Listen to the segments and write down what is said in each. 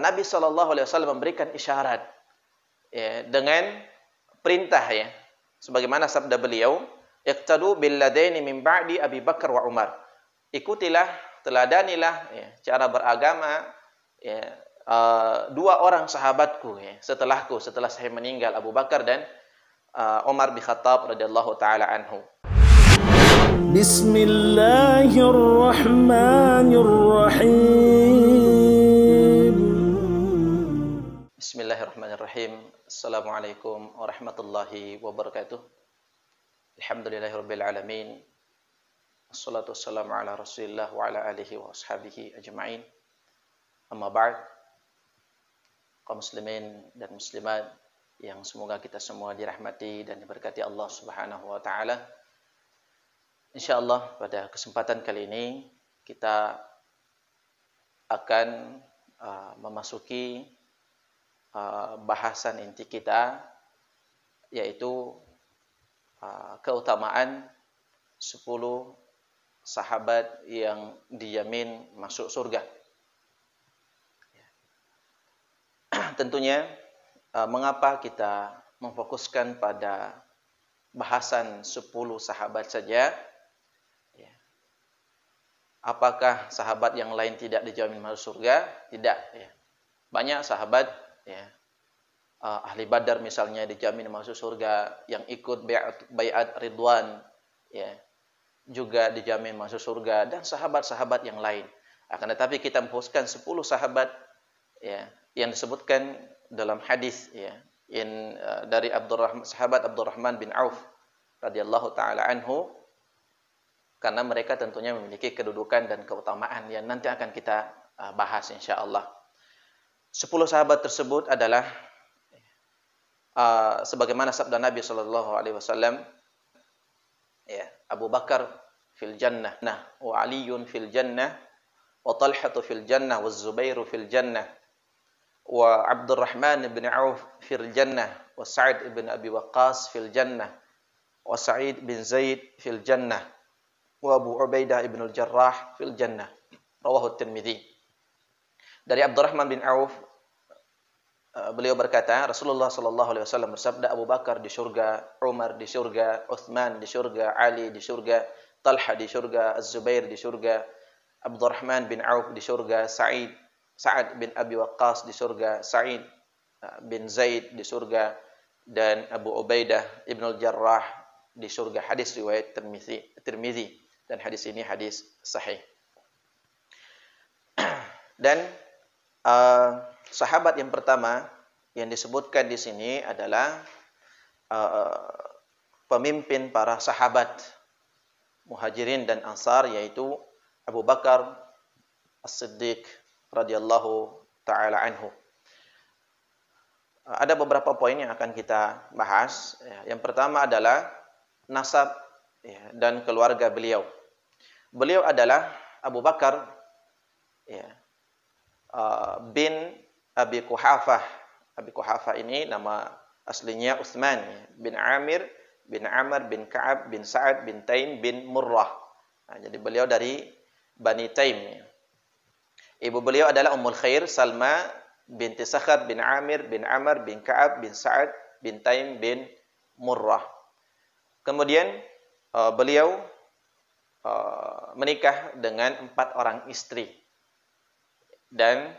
Nabi saw memberikan isyarat ya, dengan perintah ya sebagaimana sabda beliau Iktadu bil ladaini min ba'di Abi Bakar wa Umar ikutilah teladanilah ya, cara beragama ya, uh, dua orang sahabatku ya, setelahku setelah saya meninggal Abu Bakar dan uh, Umar bin Khattab radhiyallahu taala anhu Bismillahirrahmanirrahim Bismillahirrahmanirrahim. Assalamualaikum warahmatullahi wabarakatuh. Alhamdulillahirabbil alamin. Wassalatu wassalamu ala Rasulillah wa ala alihi wa ashabihi ajma'in. Amma ba'd. Kaum muslimin dan muslimat yang semoga kita semua dirahmati dan diberkati Allah Subhanahu wa taala. Insyaallah pada kesempatan kali ini kita akan uh, memasuki uh, bahasan inti kita yaitu uh, keutamaan 10 sahabat yang dijamin masuk surga. Tentunya uh, mengapa kita memfokuskan pada bahasan 10 sahabat saja? Ya. Apakah sahabat yang lain tidak dijamin masuk surga? Tidak. Ya. Banyak sahabat ya. Uh, ahli Badar misalnya dijamin masuk surga yang ikut bayat Ridwan ya juga dijamin masuk surga dan sahabat-sahabat yang lain akan tetapi kita fokuskan 10 sahabat ya yang disebutkan dalam hadis ya in uh, ah, dari Abdurrahman sahabat Abdurrahman bin Auf radhiyallahu taala anhu karena mereka tentunya memiliki kedudukan dan keutamaan yang nanti akan kita uh, bahas insyaallah sepuluh sahabat tersebut adalah uh, sebagaimana sabda Nabi sallallahu alaihi wasallam ya Abu Bakar fil jannah nah wa Ali fil jannah wa Talha fil jannah wa Zubair fil jannah wa Abdurrahman bin Auf fil jannah wa Sa'id bin Abi Waqqas fil jannah wa Sa'id bin Zaid fil jannah wa Abu Ubaidah bin Al-Jarrah fil jannah rawahu at-Tirmidzi dari Abdurrahman bin Auf Eh, beliau berkata Rasulullah sallallahu alaihi wasallam bersabda Abu Bakar di surga, Umar di surga, Uthman di surga, Ali di surga, Talha di surga, Az-Zubair di surga, Abdurrahman bin Auf di surga, Sa'id, Sa'ad bin Abi Waqqas di surga, Sa'id eh, bin Zaid di surga dan Abu Ubaidah Ibn Al-Jarrah di surga. Hadis riwayat Tirmizi dan hadis ini hadis sahih. dan uh, sahabat yang pertama yang disebutkan di sini adalah uh, uh, pemimpin para sahabat Muhajirin dan Ansar yaitu Abu Bakar As-Siddiq radhiyallahu taala anhu. Uh, ada beberapa poin yang akan kita bahas. Ya, yang pertama adalah nasab ya, dan keluarga beliau. Beliau adalah Abu Bakar ya, uh, bin Abi Quhafah. Abi Quhafah ini nama aslinya Uthman bin Amir bin Amr bin Ka'ab bin Sa'ad bin Taim bin Murrah. jadi beliau dari Bani Taim. Ibu beliau adalah Ummul Khair Salma binti Sakhar bin Amir bin Amr bin Ka'ab bin Sa'ad bin Taim bin Murrah. Kemudian uh, beliau uh, menikah dengan empat orang istri. Dan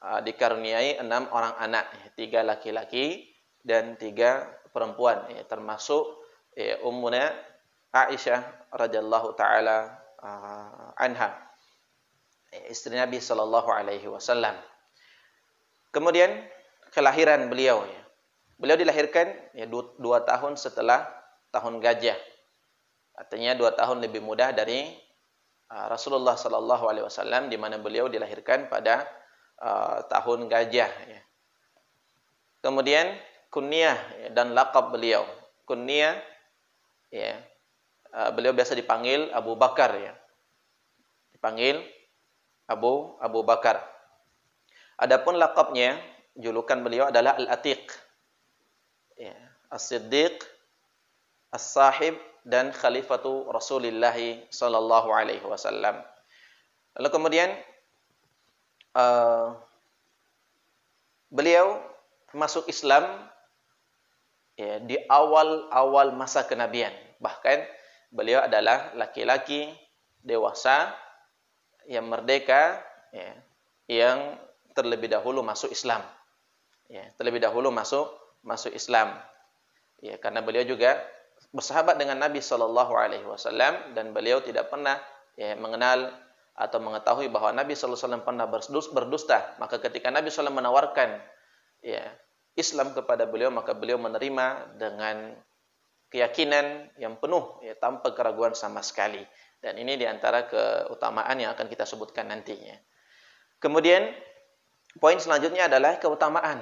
Ah, dikarniai enam orang anak, eh, tiga laki-laki dan tiga perempuan, eh, termasuk eh, ummuna Aisyah radhiyallahu taala ah, anha, istri Nabi sallallahu alaihi wasallam. Kemudian kelahiran beliau, ya. beliau dilahirkan ya, dua tahun setelah tahun gajah, artinya dua tahun lebih mudah dari ah, Rasulullah sallallahu alaihi wasallam di mana beliau dilahirkan pada Ah, tahun gajah. Ya. Kemudian kunyah ya, dan lakap beliau. Kunyah, ya, uh, beliau biasa dipanggil Abu Bakar. Ya. Dipanggil Abu Abu Bakar. Adapun lakapnya, julukan beliau adalah Al-Atiq. Ya. As-Siddiq, As-Sahib, dan Khalifatu Rasulillahi Sallallahu Alaihi Wasallam. Lalu kemudian uh, beliau masuk Islam ya, di awal-awal masa kenabian. Bahkan beliau adalah laki-laki dewasa yang merdeka ya, yang terlebih dahulu masuk Islam. Ya, terlebih dahulu masuk masuk Islam. Ya, karena beliau juga bersahabat dengan Nabi saw dan beliau tidak pernah ya, mengenal atau mengetahui bahawa Nabi Sallallahu Alaihi Wasallam pernah berdusta, maka ketika Nabi Sallam menawarkan ya, Islam kepada beliau, maka beliau menerima dengan keyakinan yang penuh, ya, tanpa keraguan sama sekali. Dan ini diantara keutamaan yang akan kita sebutkan nantinya. Kemudian poin selanjutnya adalah keutamaan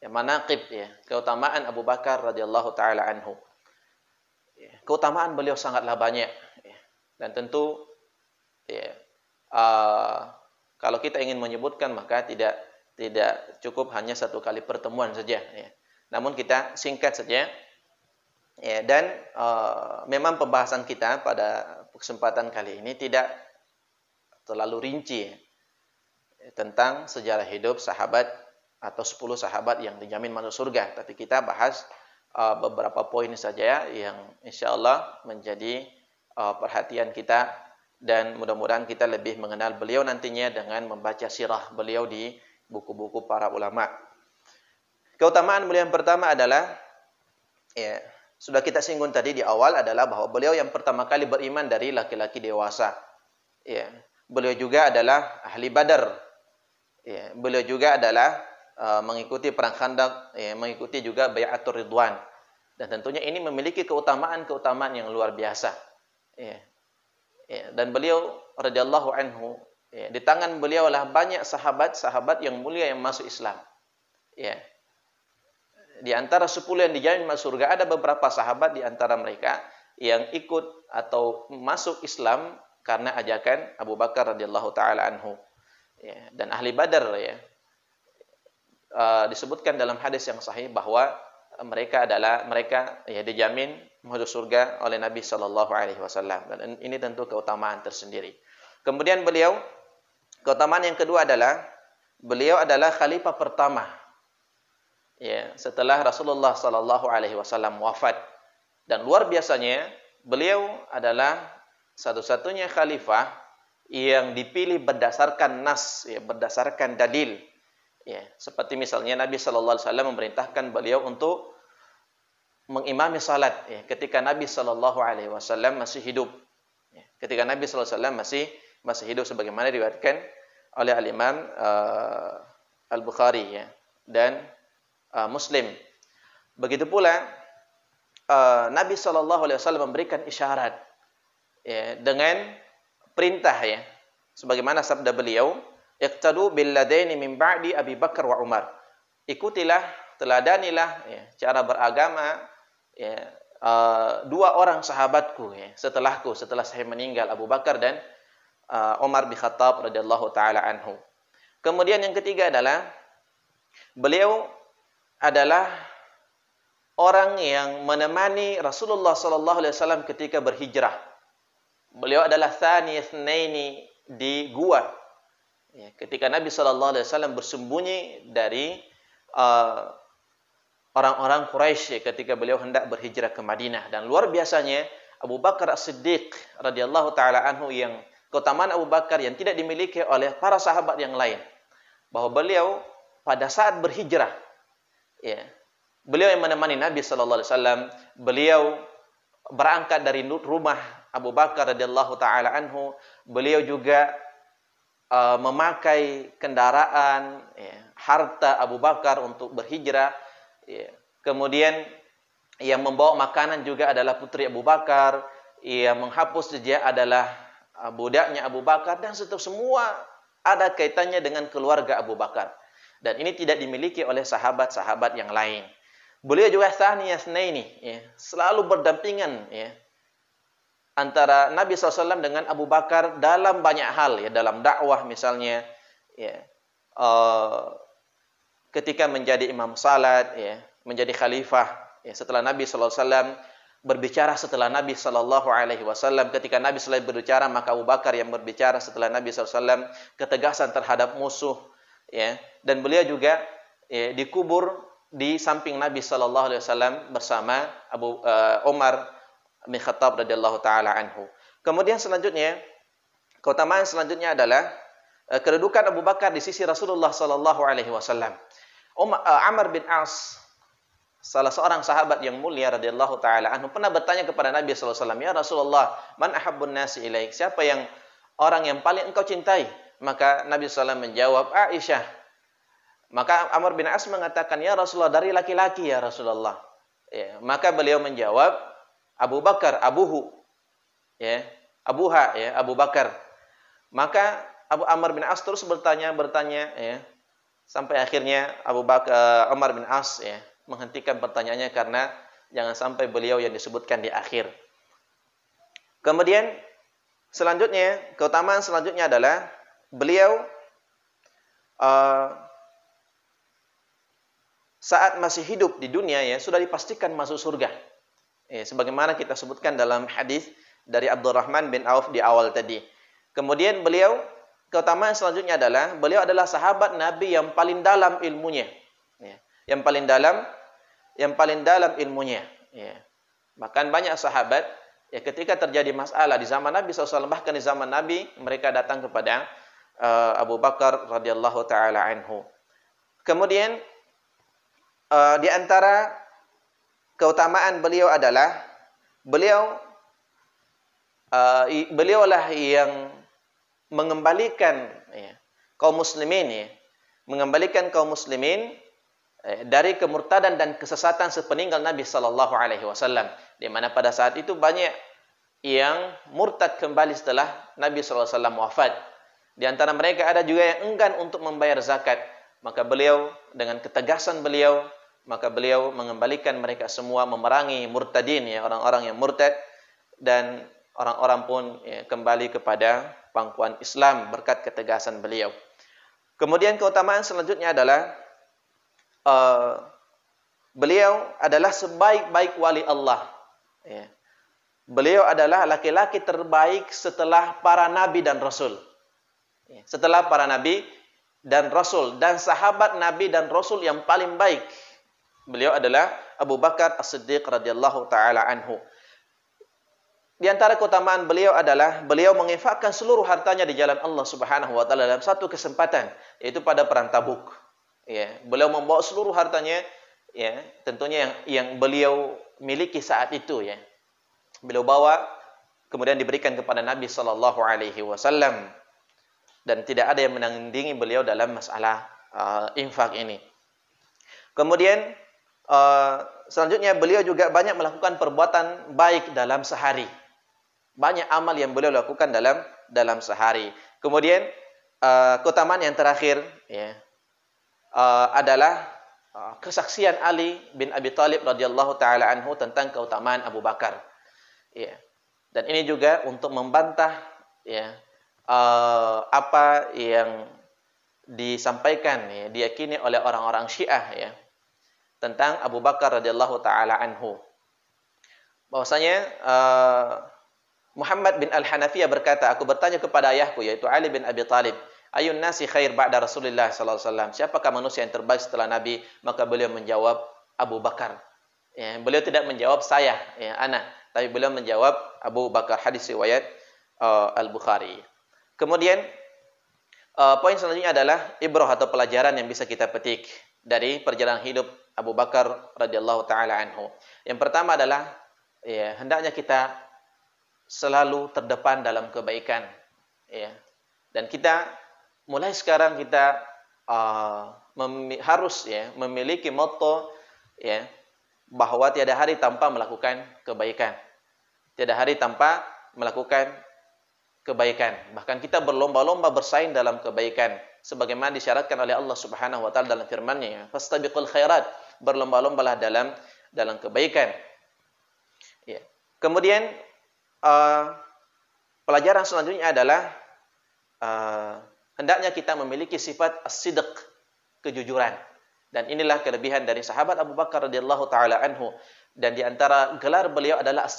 yang manaqib, ya, keutamaan Abu Bakar radhiyallahu taala anhu. Ya, keutamaan beliau sangatlah banyak ya, dan tentu. Ya, Ah, kalau kita ingin menyebutkan maka tidak tidak cukup hanya satu kali pertemuan saja. Ya. Namun kita singkat saja. Ya, dan uh, memang pembahasan kita pada kesempatan kali ini tidak terlalu rinci ya, tentang sejarah hidup sahabat atau 10 sahabat yang dijamin masuk surga. Tapi kita bahas uh, beberapa poin saja ya, yang insya Allah menjadi uh, perhatian kita dan mudah-mudahan kita lebih mengenal beliau nantinya dengan membaca sirah beliau di buku-buku para ulama. Keutamaan beliau yang pertama adalah ya, sudah kita singgung tadi di awal adalah bahwa beliau yang pertama kali beriman dari laki-laki dewasa. Ya, beliau juga adalah ahli Badar. Ya, beliau juga adalah uh, mengikuti perang Khandaq, ya, mengikuti juga Bayatul Ridwan. Dan tentunya ini memiliki keutamaan-keutamaan yang luar biasa. Ya, Ya, dan beliau radhiyallahu anhu ya, di tangan beliau lah banyak sahabat-sahabat yang mulia yang masuk Islam. Ya. Di antara sepuluh yang dijamin masuk surga ada beberapa sahabat di antara mereka yang ikut atau masuk Islam karena ajakan Abu Bakar radhiyallahu taala anhu ya, dan ahli Badar ya uh, disebutkan dalam hadis yang sahih bahwa mereka adalah mereka ya dijamin masuk surga oleh Nabi sallallahu alaihi wasallam dan ini tentu keutamaan tersendiri. Kemudian beliau keutamaan yang kedua adalah beliau adalah khalifah pertama ya setelah Rasulullah sallallahu alaihi wasallam wafat dan luar biasanya beliau adalah satu-satunya khalifah yang dipilih berdasarkan nas ya berdasarkan dalil Ya, seperti misalnya Nabi sallallahu alaihi wasallam memerintahkan beliau untuk mengimami salat ya, ketika Nabi sallallahu alaihi wasallam masih hidup. Ya, ketika Nabi sallallahu alaihi wasallam masih masih hidup sebagaimana diriwayatkan oleh al-Imam uh, Al-Bukhari ya, dan uh, Muslim. Begitu pula uh, Nabi sallallahu alaihi wasallam memberikan isyarat ya, dengan perintah ya sebagaimana sabda beliau Iqtadu bil ladaini min ba'di Abi Bakar wa Umar. Ikutilah, teladanilah ya, cara beragama ya, uh, dua orang sahabatku ya, setelahku, setelah saya meninggal Abu Bakar dan uh, Umar bin Khattab radhiyallahu taala anhu. Kemudian yang ketiga adalah beliau adalah orang yang menemani Rasulullah sallallahu alaihi wasallam ketika berhijrah. Beliau adalah tsaniyatsnaini di gua Ya, ketika Nabi Shallallahu Alaihi Wasallam bersembunyi dari uh, orang-orang uh, Quraisy ya, ketika beliau hendak berhijrah ke Madinah dan luar biasanya Abu Bakar As-Siddiq radhiyallahu taala anhu yang keutamaan Abu Bakar yang tidak dimiliki oleh para sahabat yang lain bahawa beliau pada saat berhijrah ya beliau yang menemani Nabi sallallahu alaihi wasallam beliau berangkat dari rumah Abu Bakar radhiyallahu taala anhu beliau juga uh, memakai kendaraan, ya, harta Abu Bakar untuk berhijrah. Ya. Kemudian yang membawa makanan juga adalah putri Abu Bakar, yang menghapus jejak adalah eh, budaknya Abu Bakar dan seterusnya semua ada kaitannya dengan keluarga Abu Bakar. Dan ini tidak dimiliki oleh sahabat-sahabat yang lain. Beliau juga sahnya ini ya, selalu berdampingan ya, antara Nabi SAW dengan Abu Bakar dalam banyak hal ya dalam dakwah misalnya ya uh, ketika menjadi imam salat ya menjadi khalifah ya setelah Nabi SAW berbicara setelah Nabi Shallallahu Alaihi Wasallam ketika Nabi SAW berbicara maka Abu Bakar yang berbicara setelah Nabi SAW ketegasan terhadap musuh ya dan beliau juga ya, dikubur di samping Nabi Shallallahu Alaihi Wasallam bersama Abu uh, eh, Omar bin Khattab radhiyallahu taala anhu. Kemudian selanjutnya keutamaan selanjutnya adalah eh, kedudukan Abu Bakar di sisi Rasulullah sallallahu alaihi wasallam. Umar eh, bin As salah seorang sahabat yang mulia radhiyallahu taala anhu pernah bertanya kepada Nabi sallallahu alaihi wasallam, "Ya Rasulullah, man ahabbun nasi ilaik? Siapa yang orang yang paling engkau cintai?" Maka Nabi SAW menjawab, Aisyah. Maka Amr bin As mengatakan, Ya Rasulullah, dari laki-laki ya Rasulullah. Ya, maka beliau menjawab, Abu Bakar, Abu Hu, ya, Abu Ha, ya, Abu Bakar. Maka Abu Amr bin As terus bertanya, bertanya, ya, sampai akhirnya Abu Bakar, eh, Amr bin As, ya, menghentikan pertanyaannya karena jangan sampai beliau yang disebutkan di akhir. Kemudian selanjutnya keutamaan selanjutnya adalah beliau uh, saat masih hidup di dunia ya sudah dipastikan masuk surga. Eh, sebagaimana kita sebutkan dalam hadis dari Abdurrahman bin Auf di awal tadi. Kemudian beliau, keutamaan selanjutnya adalah, beliau adalah sahabat Nabi yang paling dalam ilmunya. Ya. Yang paling dalam, yang paling dalam ilmunya. Ya. Bahkan banyak sahabat, ya, ketika terjadi masalah di zaman Nabi SAW, bahkan di zaman Nabi, mereka datang kepada uh, Abu Bakar radhiyallahu taala anhu. Kemudian uh, di antara keutamaan beliau adalah beliau uh, beliaulah yang mengembalikan ya, kaum muslimin ya, mengembalikan kaum muslimin eh, dari kemurtadan dan kesesatan sepeninggal Nabi sallallahu alaihi wasallam di mana pada saat itu banyak yang murtad kembali setelah Nabi sallallahu alaihi wasallam wafat di antara mereka ada juga yang enggan untuk membayar zakat maka beliau dengan ketegasan beliau maka beliau mengembalikan mereka semua memerangi murtadin ya orang-orang yang murtad dan orang-orang pun ya, kembali kepada pangkuan Islam berkat ketegasan beliau. Kemudian keutamaan selanjutnya adalah uh, beliau adalah sebaik-baik wali Allah. Ya. Beliau adalah laki-laki terbaik setelah para nabi dan rasul. Ya. Setelah para nabi dan rasul dan sahabat nabi dan rasul yang paling baik beliau adalah Abu Bakar As-Siddiq radhiyallahu taala anhu. Di antara keutamaan beliau adalah beliau menginfakkan seluruh hartanya di jalan Allah Subhanahu wa taala dalam satu kesempatan yaitu pada perang Tabuk. Ya, beliau membawa seluruh hartanya ya, tentunya yang yang beliau miliki saat itu ya. Beliau bawa kemudian diberikan kepada Nabi sallallahu alaihi wasallam dan tidak ada yang menandingi beliau dalam masalah uh, infak ini. Kemudian Uh, selanjutnya beliau juga banyak melakukan perbuatan baik dalam sehari. Banyak amal yang beliau lakukan dalam dalam sehari. Kemudian uh, keutamaan yang terakhir ya, uh, adalah uh, kesaksian Ali bin Abi Talib radhiyallahu taala anhu tentang keutamaan Abu Bakar. Ya. Dan ini juga untuk membantah ya, uh, apa yang disampaikan ya, diyakini oleh orang-orang Syiah ya, tentang Abu Bakar radhiyallahu taala anhu. Bahwasanya uh, Muhammad bin Al Hanafi berkata, aku bertanya kepada ayahku yaitu Ali bin Abi Talib. Ayun nasi khair ba'da Rasulullah sallallahu alaihi wasallam. Siapakah manusia yang terbaik setelah Nabi? Maka beliau menjawab Abu Bakar. Ya, beliau tidak menjawab saya, ya, anak. Tapi beliau menjawab Abu Bakar hadis riwayat uh, Al Bukhari. Kemudian uh, poin selanjutnya adalah ibrah atau pelajaran yang bisa kita petik dari perjalanan hidup Abu Bakar radhiyallahu taala anhu. Yang pertama adalah ya, hendaknya kita selalu terdepan dalam kebaikan ya. Dan kita mulai sekarang kita uh, mem- harus ya memiliki moto ya bahwa tiada hari tanpa melakukan kebaikan. Tiada hari tanpa melakukan kebaikan. Bahkan kita berlomba-lomba bersaing dalam kebaikan sebagaimana disyaratkan oleh Allah Subhanahu wa taala dalam firman-Nya, "Fastabiqul khairat." Ya berlomba-lombalah dalam dalam kebaikan. Ya. Kemudian uh, pelajaran selanjutnya adalah uh, hendaknya kita memiliki sifat as kejujuran. Dan inilah kelebihan dari sahabat Abu Bakar radhiyallahu taala anhu dan di antara gelar beliau adalah as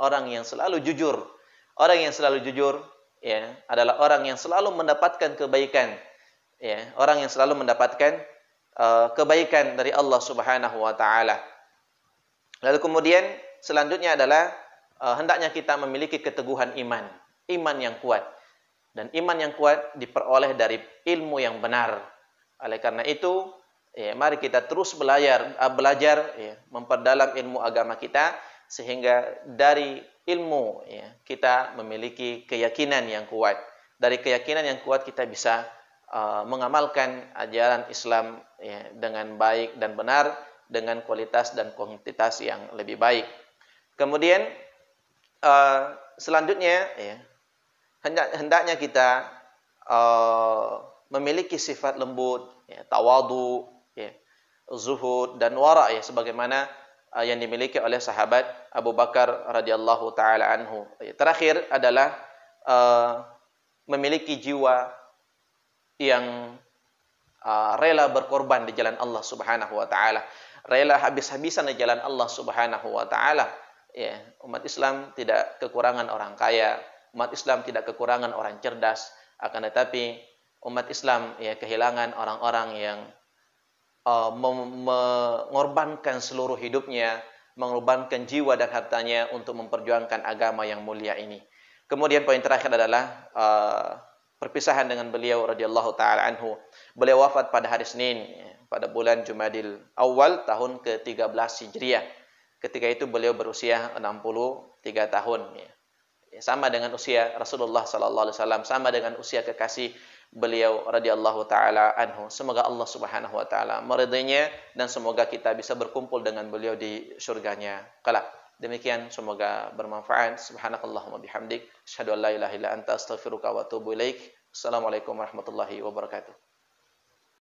orang yang selalu jujur. Orang yang selalu jujur ya adalah orang yang selalu mendapatkan kebaikan ya orang yang selalu mendapatkan Uh, kebaikan dari Allah Subhanahu wa taala. Lalu kemudian selanjutnya adalah uh, hendaknya kita memiliki keteguhan iman, iman yang kuat. Dan iman yang kuat diperoleh dari ilmu yang benar. Oleh karena itu, ya, mari kita terus belajar, uh, belajar ya, memperdalam ilmu agama kita sehingga dari ilmu ya, kita memiliki keyakinan yang kuat. Dari keyakinan yang kuat kita bisa Uh, mengamalkan ajaran uh, Islam ya, dengan baik dan benar dengan kualitas dan kuantitas yang lebih baik. Kemudian uh, selanjutnya ya, hendaknya kita uh, memiliki sifat lembut, ya, tawadu, ya, zuhud dan wara ya, sebagaimana uh, yang dimiliki oleh sahabat Abu Bakar radhiyallahu taala anhu. Ya, terakhir adalah uh, memiliki jiwa yang uh, rela berkorban di jalan Allah Subhanahu wa taala, rela habis-habisan di jalan Allah Subhanahu wa taala. Ya, umat Islam tidak kekurangan orang kaya, umat Islam tidak kekurangan orang cerdas, akan tetapi umat Islam ya kehilangan orang-orang yang uh, mengorbankan seluruh hidupnya, mengorbankan jiwa dan hartanya untuk memperjuangkan agama yang mulia ini. Kemudian poin terakhir adalah uh, perpisahan dengan beliau radhiyallahu taala anhu. Beliau wafat pada hari Senin ya, pada bulan Jumadil Awal tahun ke-13 Hijriah. Ketika itu beliau berusia 63 tahun ya. Ya, Sama dengan usia Rasulullah sallallahu alaihi wasallam, sama dengan usia kekasih beliau radhiyallahu taala anhu. Semoga Allah Subhanahu wa taala meridainya dan semoga kita bisa berkumpul dengan beliau di surganya Kalau Demikian semoga bermanfaat. Subhanakallahumma bihamdik. Asyadu an la ilaha illa anta astaghfiruka wa atubu ilaik. Assalamualaikum warahmatullahi wabarakatuh.